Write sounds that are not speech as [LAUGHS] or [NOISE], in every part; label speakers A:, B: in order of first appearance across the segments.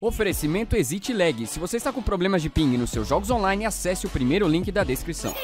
A: Oferecimento Exit Lag. Se você está com problemas de ping nos seus jogos online, acesse o primeiro link da descrição.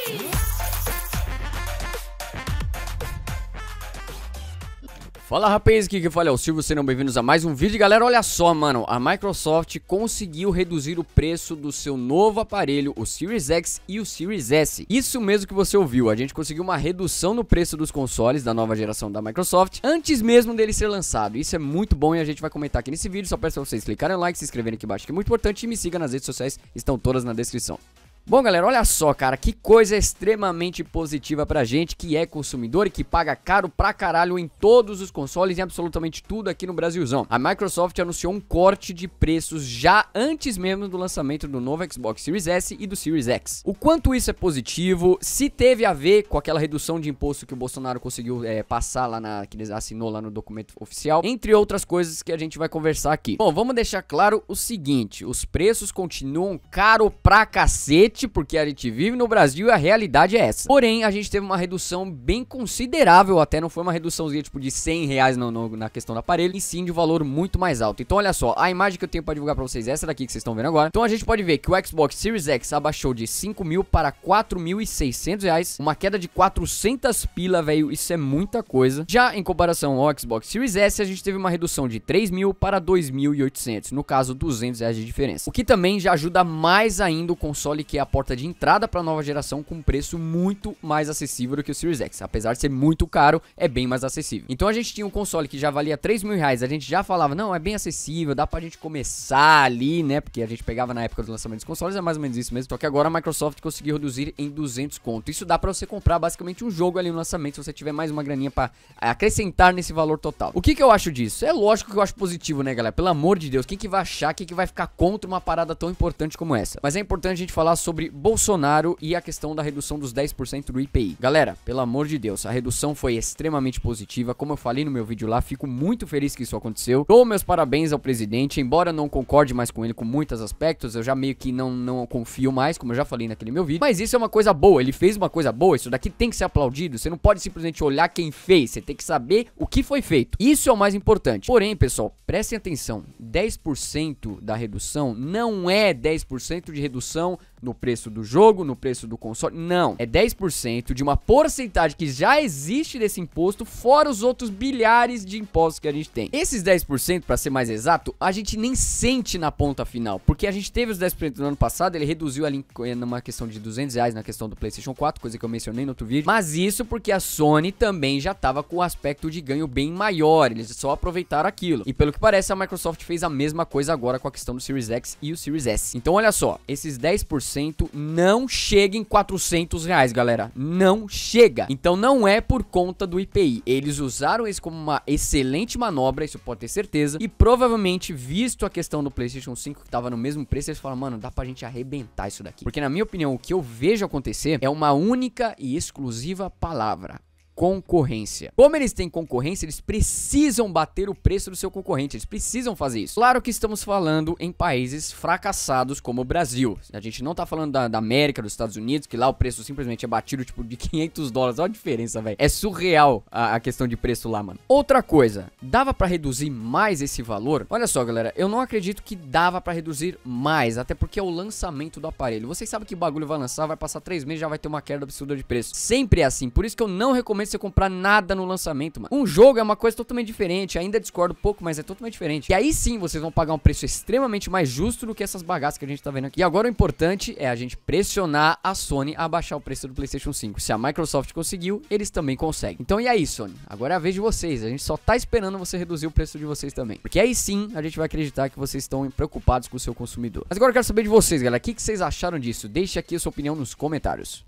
A: Fala rapaz, aqui que fala é o Silvio, sejam bem-vindos a mais um vídeo galera, olha só mano, a Microsoft conseguiu reduzir o preço do seu novo aparelho, o Series X e o Series S Isso mesmo que você ouviu, a gente conseguiu uma redução no preço dos consoles da nova geração da Microsoft Antes mesmo dele ser lançado, isso é muito bom e a gente vai comentar aqui nesse vídeo Só peço pra vocês clicarem no like, se inscreverem aqui embaixo que é muito importante e me siga nas redes sociais, estão todas na descrição Bom, galera, olha só, cara, que coisa extremamente positiva pra gente que é consumidor e que paga caro pra caralho em todos os consoles e absolutamente tudo aqui no Brasilzão. A Microsoft anunciou um corte de preços já antes mesmo do lançamento do novo Xbox Series S e do Series X. O quanto isso é positivo, se teve a ver com aquela redução de imposto que o Bolsonaro conseguiu é, passar lá na. que ele assinou lá no documento oficial, entre outras coisas que a gente vai conversar aqui. Bom, vamos deixar claro o seguinte: os preços continuam caro pra cacete cacete, porque a gente vive no Brasil e a realidade é essa. Porém, a gente teve uma redução bem considerável, até não foi uma reduçãozinha tipo de 100 reais no, no, na questão do aparelho, e sim de um valor muito mais alto. Então, olha só, a imagem que eu tenho pra divulgar pra vocês é essa daqui que vocês estão vendo agora. Então, a gente pode ver que o Xbox Series X abaixou de 5 mil para mil e 600 reais, uma queda de 400 pila, velho, isso é muita coisa. Já em comparação ao Xbox Series S, a gente teve uma redução de 3 mil para 2.800, no caso, 200 reais de diferença. O que também já ajuda mais ainda o console que é a porta de entrada para a nova geração com um preço muito mais acessível do que o Series X. Apesar de ser muito caro, é bem mais acessível. Então a gente tinha um console que já valia 3 mil reais, a gente já falava, não, é bem acessível, dá pra gente começar ali, né? Porque a gente pegava na época do lançamento dos consoles, é mais ou menos isso mesmo. Só que agora a Microsoft conseguiu reduzir em 200 conto. Isso dá para você comprar basicamente um jogo ali no lançamento, se você tiver mais uma graninha para é, acrescentar nesse valor total. O que que eu acho disso? É lógico que eu acho positivo, né, galera? Pelo amor de Deus, quem que vai achar, quem que vai ficar contra uma parada tão importante como essa? Mas é importante a gente falar sobre sobre Bolsonaro e a questão da redução dos 10% do IPI. Galera, pelo amor de Deus, a redução foi extremamente positiva. Como eu falei no meu vídeo lá, fico muito feliz que isso aconteceu. Dou meus parabéns ao presidente, embora não concorde mais com ele com muitos aspectos, eu já meio que não, não confio mais, como eu já falei naquele meu vídeo. Mas isso é uma coisa boa, ele fez uma coisa boa, isso daqui tem que ser aplaudido. Você não pode simplesmente olhar quem fez, você tem que saber o que foi feito. Isso é o mais importante. Porém, pessoal, prestem atenção: 10% da redução não é 10% de redução no preço do jogo, no preço do console. Não, é 10% de uma porcentagem que já existe desse imposto, fora os outros bilhares de impostos que a gente tem. Esses 10%, para ser mais exato, a gente nem sente na ponta final, porque a gente teve os 10% no ano passado, ele reduziu ali numa questão de 200 reais na questão do PlayStation 4, coisa que eu mencionei no outro vídeo, mas isso porque a Sony também já tava com o aspecto de ganho bem maior, eles só aproveitaram aquilo. E pelo que parece, a Microsoft fez a mesma coisa agora com a questão do Series X e o Series S. Então olha só, esses 10% não chega em 400 reais, galera. Não chega. Então não é por conta do IPI. Eles usaram isso como uma excelente manobra, isso pode ter certeza. E provavelmente, visto a questão do PlayStation 5 que tava no mesmo preço, eles falaram, mano, dá pra gente arrebentar isso daqui. Porque na minha opinião, o que eu vejo acontecer é uma única e exclusiva palavra concorrência. Como eles têm concorrência, eles precisam bater o preço do seu concorrente, eles precisam fazer isso. Claro que estamos falando em países fracassados como o Brasil. A gente não tá falando da, da América, dos Estados Unidos, que lá o preço simplesmente é batido tipo de 500 [LAUGHS] dólares. Olha a diferença, velho. É surreal a, a, questão de preço lá, mano. Outra coisa, dava para reduzir mais esse valor? Olha só, galera, eu não acredito que dava para reduzir mais, até porque é o lançamento do aparelho. Vocês sabem que o bagulho vai lançar, vai passar três meses, já vai ter uma queda absurda de preço. Sempre é assim, por isso que eu não recomendo recomendo você comprar nada no lançamento, mano. Um jogo é uma coisa totalmente diferente, ainda discordo um pouco, mas é totalmente diferente. E aí sim, vocês vão pagar um preço extremamente mais justo do que essas bagaças que a gente tá vendo aqui. E agora o importante é a gente pressionar a Sony a baixar o preço do PlayStation 5. Se a Microsoft conseguiu, eles também conseguem. Então e aí, Sony? Agora é a vez de vocês. A gente só tá esperando você reduzir o preço de vocês também. Porque aí sim, a gente vai acreditar que vocês estão preocupados com o seu consumidor. Mas agora eu quero saber de vocês, galera. O que, que vocês acharam disso? Deixe aqui a sua opinião nos comentários.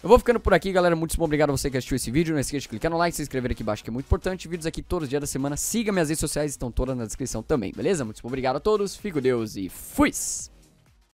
A: Eu vou ficando por aqui, galera. Muito obrigado a você que assistiu esse vídeo. Não esqueça de clicar no like, se inscrever aqui embaixo, que é muito importante. Vídeos aqui todos os dias da semana. Siga minhas redes sociais, estão todas na descrição também, beleza? Muito obrigado a todos. Fico Deus e fui!